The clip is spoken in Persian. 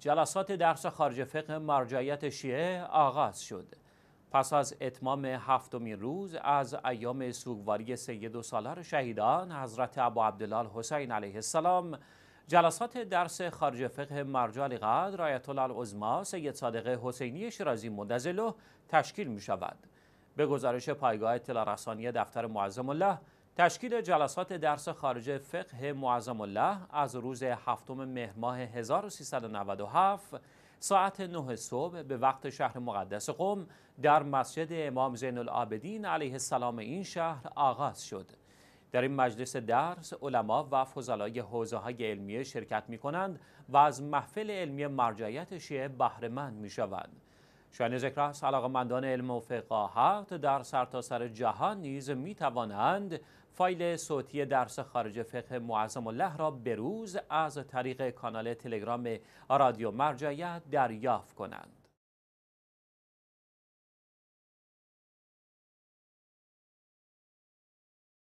جلسات درس خارج فقه مرجعیت شیعه آغاز شد. پس از اتمام هفتمین روز از ایام سوگواری سید و سالار شهیدان حضرت ابو عبدالله حسین علیه السلام جلسات درس خارج فقه مرجع قدر آیت سید صادق حسینی شیرازی مندزلو تشکیل می شود. به گزارش پایگاه اطلاع رسانی دفتر معظم الله تشکیل جلسات درس خارج فقه معظم الله از روز هفتم مهر ماه 1397 ساعت 9 صبح به وقت شهر مقدس قم در مسجد امام زین العابدین علیه السلام این شهر آغاز شد. در این مجلس درس علما و فضلای حوزه های علمیه شرکت می کنند و از محفل علمی مرجعیت شیعه بهره مند می شوند. شاید ذکر است مندان علم و فقاهت در سرتاسر سر جهان نیز می توانند فایل صوتی درس خارج فقه معظم الله را بروز از طریق کانال تلگرام رادیو مرجعیت دریافت کنند.